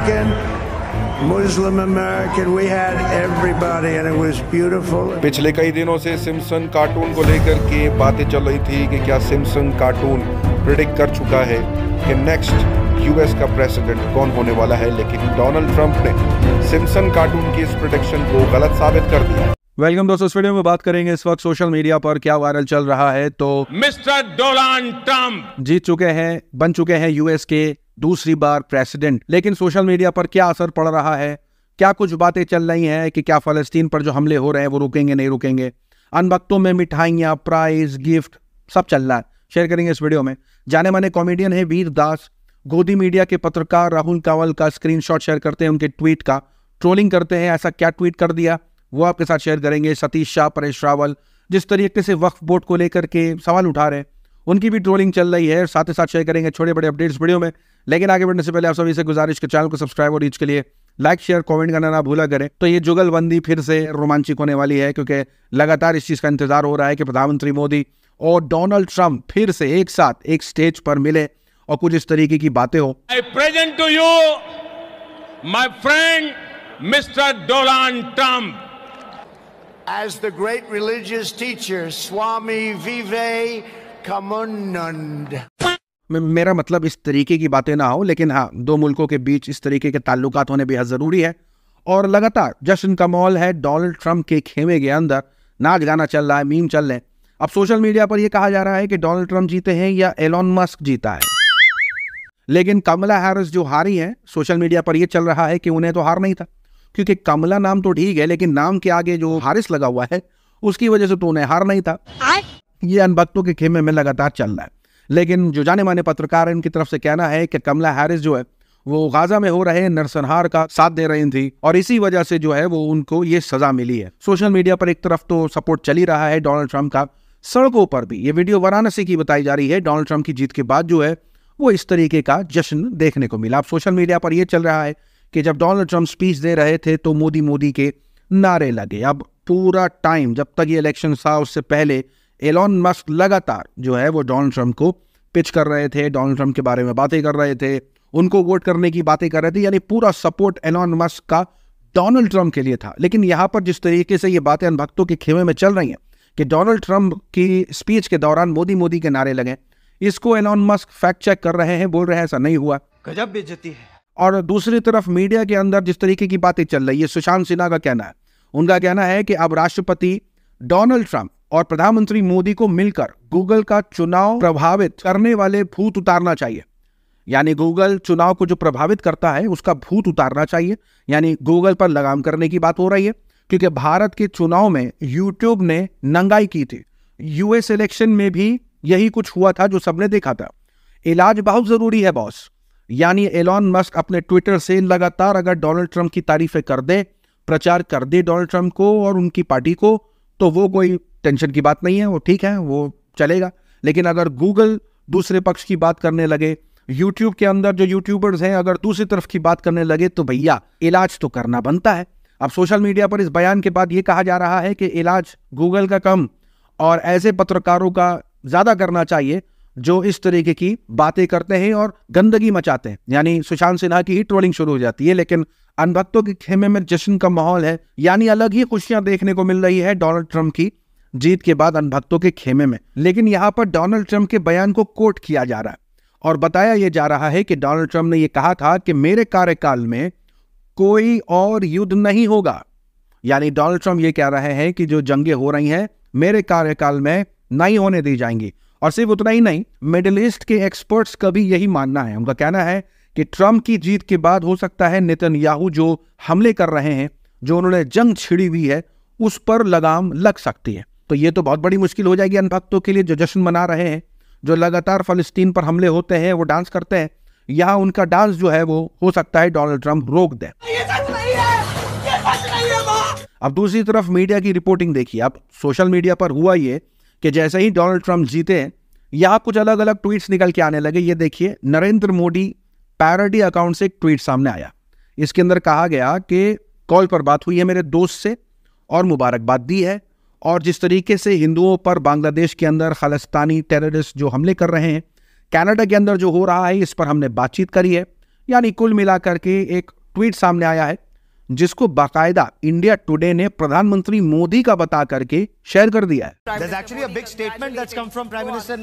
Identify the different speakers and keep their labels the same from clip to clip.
Speaker 1: American. Muslim American, we had everybody and it was beautiful. पिछले कई दिनों से सिमसन कार्टून को लेकर के बातें चल रही थी कि क्या सिमसन कार्टून प्रिडिक्ट कर चुका है कि नेक्स्ट यूएस का प्रेसिडेंट कौन होने वाला है लेकिन डोनाल्ड ट्रंप ने सिमसन कार्टून की इस प्रोडिक्शन को गलत साबित कर दिया वेलकम दोस्तों इस वीडियो में बात करेंगे इस वक्त सोशल मीडिया पर क्या वायरल चल रहा है तो मिस्टर डोनाल्ड ट्रंप जीत चुके हैं बन चुके हैं यूएस के दूसरी बार प्रेसिडेंट लेकिन सोशल मीडिया पर क्या असर पड़ रहा है क्या कुछ बातें चल रही हैं कि क्या फलस्तीन पर जो हमले हो रहे हैं वो रुकेंगे नहीं रुकेंगे अनबक्तों में मिठाइयाँ प्राइज गिफ्ट सब चल रहा है शेयर करेंगे इस वीडियो में जाने माने कॉमेडियन है वीर दास गोदी मीडिया के पत्रकार राहुल कावल का स्क्रीनशॉट शेयर करते हैं उनके ट्वीट का ट्रोलिंग करते हैं ऐसा क्या ट्वीट कर दिया वो आपके साथ शेयर करेंगे सतीश शाह परेश रावल जिस तरीके से वक्फ बोर्ड को लेकर के सवाल उठा रहे हैं उनकी भी ट्रोलिंग चल रही है साथ ही साथ शेयर करेंगे छोटे बड़े अपडेट्स वीडियो में लेकिन आगे बढ़ने से पहले आप सभी से गुजारिश के चैनल को सब्सक्राइब और रीच के लिए लाइक शेयर कमेंट करना ना भूला करें तो ये जुगलबंदी फिर से रोमांचिक होने वाली है क्योंकि लगातार इस चीज़ का इंतजार हो रहा है कि प्रधानमंत्री मोदी और डोनाल्ड ट्रंप फिर से एक साथ एक स्टेज पर मिले और कुछ इस तरीके की बातें हो I present to you my friend Mister Donald Trump as the great religious teacher Swami Vive Kamunand. मेरा मतलब इस तरीके की बातें ना हो लेकिन हाँ दो मुल्कों के बीच इस तरीके के ताल्लुक होने बेहद ज़रूरी है और लगातार जश्न का माहौल है डोनाल्ड ट्रंप के खेमे के अंदर नाच गाना चल रहा है मीम चल रहे हैं अब सोशल मीडिया पर यह कहा जा रहा है कि डोनाल्ड ट्रंप जीते हैं या एलोन मस्क जीता है लेकिन कमला हैरिस जो हारी हैं सोशल मीडिया पर यह चल रहा है कि उन्हें तो हार नहीं था क्योंकि कमला नाम तो ठीक है लेकिन नाम के आगे जो हारिस लगा हुआ है उसकी वजह से तो उन्हें हार नहीं था ये अनभक्तों के खेमे में लगातार चल रहा है लेकिन जो जाने माने पत्रकार हैं उनकी तरफ से कहना है कि कमला हैरिस जो है वो गाजा में हो रहे नरसंहार का साथ दे रही थी और इसी वजह से जो है वो उनको ये सजा मिली है सोशल मीडिया पर एक तरफ तो सपोर्ट चली रहा है डोनाल्ड ट्रंप का सड़कों पर भी ये वीडियो वाराणसी की बताई जा रही है डोनाल्ड ट्रंप की जीत के बाद जो है वो इस तरीके का जश्न देखने को मिला अब सोशल मीडिया पर यह चल रहा है कि जब डोनाल्ड ट्रंप स्पीच दे रहे थे तो मोदी मोदी के नारे लगे अब पूरा टाइम जब तक ये इलेक्शन था उससे पहले एलॉन मस्क लगातार जो है वो डोनाल्ड ट्रंप को पिच कर रहे थे डोनाल्ड ट्रंप के बारे में बातें कर रहे थे उनको वोट करने की बातें कर रहे थे यानी पूरा सपोर्ट एलॉन मस्क का डोनाल्ड ट्रंप के लिए था लेकिन यहाँ पर जिस तरीके से ये बातें अनभक्तों के खेमे में चल रही हैं कि डोनाल्ड ट्रंप की स्पीच के दौरान मोदी मोदी के नारे लगे इसको एलॉन मस्क फैक्ट चेक कर रहे हैं बोल रहे हैं ऐसा नहीं हुआ गजब बेजती है और दूसरी तरफ मीडिया के अंदर जिस तरीके की बातें चल रही है सुशांत सिन्हा का कहना है उनका कहना है कि अब राष्ट्रपति डोनाल्ड ट्रंप और प्रधानमंत्री मोदी को मिलकर गूगल का चुनाव प्रभावित करने वाले भूत उतारना चाहिए यानी गूगल चुनाव को जो प्रभावित करता है उसका भूत उतारना चाहिए यानी गूगल पर लगाम करने की बात हो रही है क्योंकि भारत के चुनाव में यूट्यूब ने नंगाई की थी यूएस इलेक्शन में भी यही कुछ हुआ था जो सबने देखा था इलाज बहुत जरूरी है बॉस यानी एलॉन मस्क अपने ट्विटर से लगातार अगर डोनाल्ड ट्रंप की तारीफें कर दे प्रचार कर दे डोनाल्ड ट्रंप को और उनकी पार्टी को तो वो कोई टेंशन की बात नहीं है वो ठीक है वो चलेगा लेकिन अगर गूगल दूसरे पक्ष की बात करने लगे यूट्यूब के अंदर जो यूट्यूबर्स हैं अगर दूसरी तरफ की बात करने लगे तो भैया इलाज तो करना बनता है अब सोशल मीडिया पर इस बयान के बाद ये कहा जा रहा है कि इलाज गूगल का कम और ऐसे पत्रकारों का ज़्यादा करना चाहिए जो इस तरीके की बातें करते हैं और गंदगी मचाते हैं यानी सुशांत सिन्हा की ही ट्रोलिंग शुरू हो जाती है लेकिन अनभक्तों के खेमे में जश्न का माहौल है यानी अलग ही खुशियां देखने को मिल रही है डोनाल्ड ट्रंप की जीत के बाद अनभक्तों के खेमे में लेकिन यहाँ पर डोनाल्ड ट्रंप के बयान को कोट किया जा रहा है और बताया यह जा रहा है कि डोनाल्ड ट्रंप ने यह कहा था कि मेरे कार्यकाल में कोई और युद्ध नहीं होगा यानी डोनाल्ड ट्रंप ये कह रहे हैं कि जो जंगे हो रही हैं मेरे कार्यकाल में नहीं होने दी जाएंगी और सिर्फ उतना ही नहीं मिडिल ईस्ट के एक्सपर्ट्स का भी यही मानना है उनका कहना है कि ट्रंप की जीत के बाद हो सकता है नितन जो हमले कर रहे हैं जो उन्होंने जंग छिड़ी हुई है उस पर लगाम लग सकती है तो ये तो बहुत बड़ी मुश्किल हो जाएगी अन भक्तों के लिए जो जश्न मना रहे हैं जो लगातार फ़लस्तीन पर हमले होते हैं वो डांस करते हैं यहाँ उनका डांस जो है वो हो सकता है डोनाल्ड ट्रंप रोक दे अब दूसरी तरफ मीडिया की रिपोर्टिंग देखिए आप सोशल मीडिया पर हुआ ये कि जैसे ही डोनाल्ड ट्रंप जीते या कुछ अलग अलग ट्वीट्स निकल के आने लगे ये देखिए नरेंद्र मोदी पैरडी अकाउंट से एक ट्वीट सामने आया इसके अंदर कहा गया कि कॉल पर बात हुई है मेरे दोस्त से और मुबारकबाद दी है और जिस तरीके से हिंदुओं पर बांग्लादेश के अंदर खालिस्तानी टेररिस्ट जो हमले कर रहे हैं कनाडा के अंदर जो हो रहा है इस पर हमने बातचीत करी है यानी कुल मिलाकर के एक ट्वीट सामने आया है जिसको बाकायदा इंडिया टुडे ने प्रधानमंत्री मोदी का बता करके शेयर कर दिया है There's statement a big from prime minister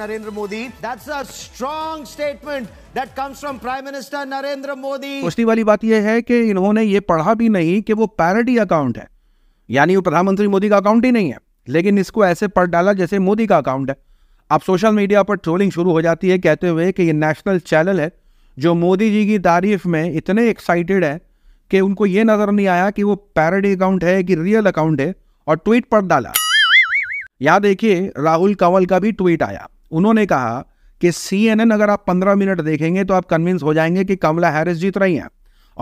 Speaker 1: Narendra Modi Minister वाली बात यह है कि इन्होंने ये पढ़ा भी नहीं कि वो पैरडी अकाउंट है यानी वो प्रधानमंत्री मोदी का अकाउंट ही नहीं है लेकिन इसको ऐसे पढ़ डाला जैसे मोदी का अकाउंट है अब सोशल मीडिया पर ट्रोलिंग शुरू हो जाती है कहते हुए कि ये नेशनल चैनल है जो मोदी जी की तारीफ में इतने एक्साइटेड है कि उनको ये नज़र नहीं आया कि वो पैरडी अकाउंट है कि रियल अकाउंट है और ट्वीट पर डाला या देखिए राहुल कंवल का भी ट्वीट आया उन्होंने कहा कि सी अगर आप पंद्रह मिनट देखेंगे तो आप कन्विंस हो जाएंगे कि कमला हैरिस जीत रही हैं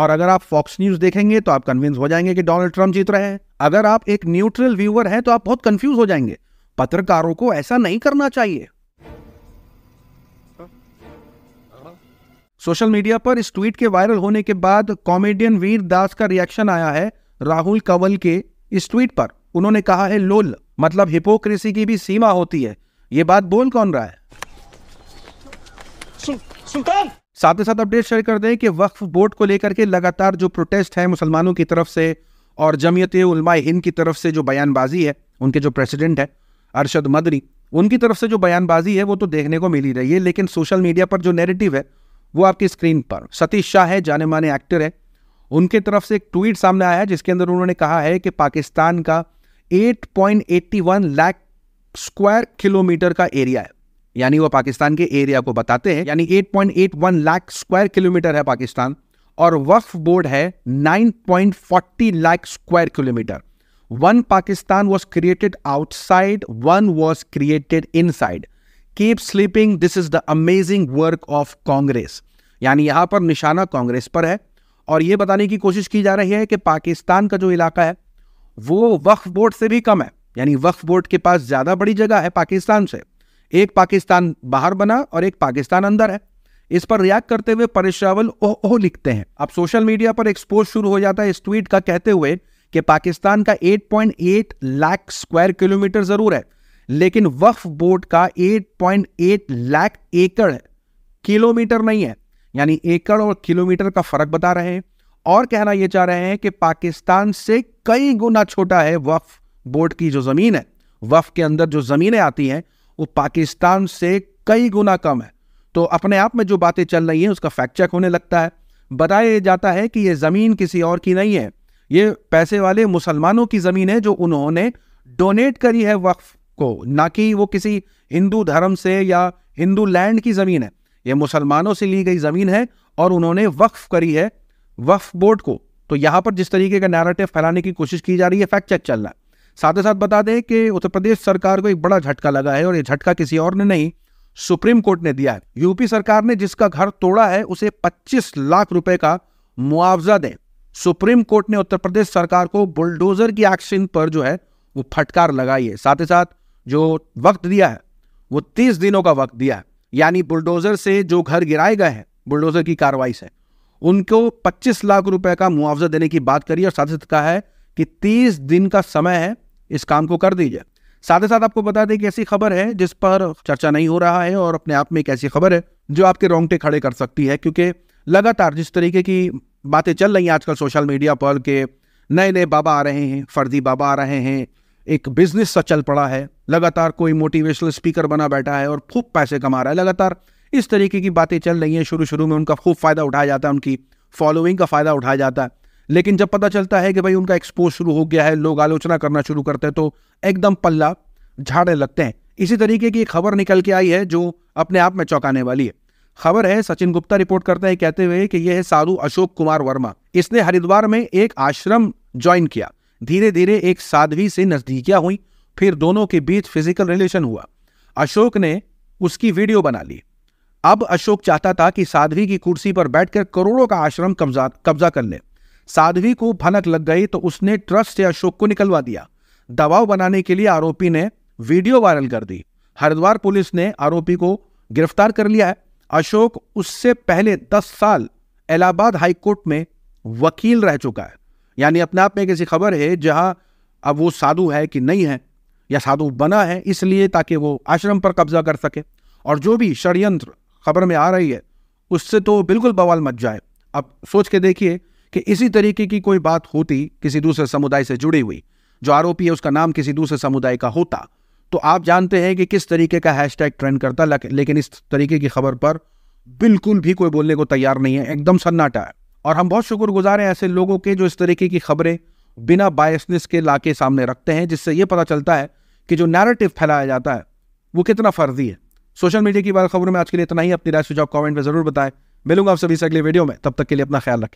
Speaker 1: और अगर आप फॉक्स न्यूज देखेंगे तो आप कन्विंस हो जाएंगे कि डोनाल्ड ट्रंप जीत रहे हैं अगर आप एक न्यूट्रल व्यूअर हैं तो आप बहुत कंफ्यूज हो जाएंगे पत्रकारों को ऐसा नहीं करना चाहिए सोशल मीडिया पर इस ट्वीट के वायरल होने के बाद कॉमेडियन वीर दास का रिएक्शन आया है राहुल कंवल के इस ट्वीट पर उन्होंने कहा है लोल मतलब हिपोक्रेसी की भी सीमा होती है ये बात बोल कौन रहा है सुल्तान साथ ही साथ अपडेट शेयर कर दें कि वक्फ बोर्ड को लेकर के लगातार जो प्रोटेस्ट है मुसलमानों की तरफ से और जमीयत उलमा हिंद की तरफ से जो बयानबाजी है उनके जो प्रेसिडेंट है अरशद मदरी उनकी तरफ से जो बयानबाजी है वो तो देखने को मिली रही है लेकिन सोशल मीडिया पर जो नेरेटिव है वो आपकी स्क्रीन पर सतीश शाह है जाने माने एक्टर है उनके तरफ से एक ट्वीट सामने आया जिसके अंदर उन्होंने कहा है कि पाकिस्तान का 8.81 लाख स्क्वायर किलोमीटर का एरिया है यानी वो पाकिस्तान के एरिया को बताते हैं यानी 8.81 लाख स्क्वायर किलोमीटर है पाकिस्तान और वक्फ बोर्ड है 9.40 lakh square kilometre one Pakistan was created outside one was created inside keep sleeping this is the amazing work of Congress यानी यहाँ पर निशाना कांग्रेस पर है और ये बताने की कोशिश की जा रही है कि पाकिस्तान का जो इलाका है वो वक्फ बोर्ड से भी कम है यानी वक्फ बोर्ड के पास ज़्यादा बड़ी जगह है पाकिस्तान से एक पाकिस्तान बाहर बना और एक पाकिस्तान अंदर है इस पर रिएक्ट करते हुए परेश रावल ओह ओह लिखते हैं अब सोशल मीडिया पर एक्सपोज शुरू हो जाता है इस ट्वीट का कहते हुए कि पाकिस्तान का 8.8 लाख स्क्वायर किलोमीटर ज़रूर है लेकिन वक्फ बोर्ड का 8.8 लाख एकड़ किलोमीटर नहीं है यानी एकड़ और किलोमीटर का फर्क बता रहे हैं और कहना यह चाह रहे हैं कि पाकिस्तान से कई गुना छोटा है वफ बोर्ड की जो ज़मीन है वफ के अंदर जो ज़मीनें आती हैं वो पाकिस्तान से कई गुना कम है तो अपने आप में जो बातें चल रही हैं उसका फैक्ट चेक होने लगता है बताया जाता है कि ये ज़मीन किसी और की नहीं है ये पैसे वाले मुसलमानों की ज़मीन है जो उन्होंने डोनेट करी है वक्फ को ना कि वो किसी हिंदू धर्म से या हिंदू लैंड की ज़मीन है ये मुसलमानों से ली गई ज़मीन है और उन्होंने वक्फ करी है वक्फ बोर्ड को तो यहां पर जिस तरीके का नैरेटिव फैलाने की कोशिश की जा रही है फैक्ट चेक चल रहा है साथ ही साथ बता दें कि उत्तर प्रदेश सरकार को एक बड़ा झटका लगा है और ये झटका किसी और ने नहीं सुप्रीम कोर्ट ने दिया है यूपी सरकार ने जिसका घर तोड़ा है उसे 25 लाख रुपए का मुआवजा दें सुप्रीम कोर्ट ने उत्तर प्रदेश सरकार को बुलडोजर की एक्शन पर जो है वो फटकार लगाई है साथ ही साथ जो वक्त दिया है वो तीस दिनों का वक्त दिया है यानी बुलडोजर से जो घर गिराए गए हैं बुलडोजर की कार्रवाई से उनको 25 लाख रुपए का मुआवजा देने की बात करी और साथ ही साथ कहा है कि 30 दिन का समय है इस काम को कर दीजिए साथ ही साथ आपको बता दें कि ऐसी खबर है जिस पर चर्चा नहीं हो रहा है और अपने आप में एक ऐसी खबर है जो आपके रोंगटे खड़े कर सकती है क्योंकि लगातार जिस तरीके की बातें चल रही हैं आजकल सोशल मीडिया पर के नए नए बाबा आ रहे हैं फर्जी बाबा आ रहे हैं एक बिजनेस सा चल पड़ा है लगातार कोई मोटिवेशनल स्पीकर बना बैठा है और खूब पैसे कमा रहा है लगातार इस तरीके की बातें चल रही हैं शुरू शुरू में उनका खूब फ़ायदा उठाया जाता है उनकी फॉलोइंग का फ़ायदा उठाया जाता है लेकिन जब पता चलता है कि भाई उनका एक्सपोज शुरू हो गया है लोग आलोचना करना शुरू करते हैं तो एकदम पल्ला झाड़ने लगते हैं इसी तरीके की खबर निकल के आई है जो अपने आप में चौंकाने वाली है खबर है सचिन गुप्ता रिपोर्ट करते हैं कहते हुए कि यह है साधु अशोक कुमार वर्मा इसने हरिद्वार में एक आश्रम ज्वाइन किया धीरे धीरे एक साध्वी से नजदीकियां हुई फिर दोनों के बीच फिजिकल रिलेशन हुआ अशोक ने उसकी वीडियो बना ली अब अशोक चाहता था कि साध्वी की कुर्सी पर बैठकर करोड़ों का आश्रम कब्जा कब्जा कर ले साध्वी को भनक लग गई तो उसने ट्रस्ट से अशोक को निकलवा दिया दबाव बनाने के लिए आरोपी ने वीडियो वायरल कर दी हरिद्वार पुलिस ने आरोपी को गिरफ्तार कर लिया है अशोक उससे पहले 10 साल इलाहाबाद हाईकोर्ट में वकील रह चुका है यानी अपने आप में एक ऐसी खबर है जहां अब वो साधु है कि नहीं है या साधु बना है इसलिए ताकि वो आश्रम पर कब्जा कर सके और जो भी षडयंत्र खबर में आ रही है उससे तो बिल्कुल बवाल मच जाए अब सोच के देखिए कि इसी तरीके की कोई बात होती किसी दूसरे समुदाय से जुड़ी हुई जो आरोपी है उसका नाम किसी दूसरे समुदाय का होता तो आप जानते हैं कि किस तरीके का हैश ट्रेंड करता लेकिन इस तरीके की खबर पर बिल्कुल भी कोई बोलने को तैयार नहीं है एकदम सन्नाटा है और हम बहुत शुक्रगुजार हैं ऐसे लोगों के जो इस तरीके की खबरें बिना बायसनेस के लाके सामने रखते हैं जिससे ये पता चलता है कि जो नैरेटिव फैलाया जाता है वो कितना फर्जी है सोशल मीडिया की बार खबरों में आज के लिए इतना ही अपनी राय सुझाव कमेंट में जरूर बताएं मिलूंगा आप सभी से अगले वीडियो में तब तक के लिए अपना ख्याल रखें